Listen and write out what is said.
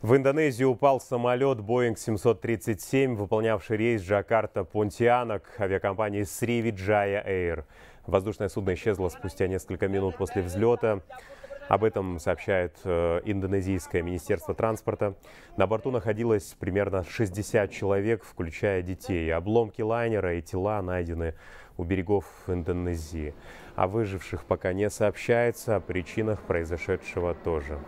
В Индонезии упал самолет Boeing 737, выполнявший рейс Джакарта-Понтианок авиакомпании Sriwijaya Air. Воздушное судно исчезло спустя несколько минут после взлета. Об этом сообщает э, индонезийское министерство транспорта. На борту находилось примерно 60 человек, включая детей. Обломки лайнера и тела найдены у берегов Индонезии. О выживших пока не сообщается, о причинах произошедшего тоже.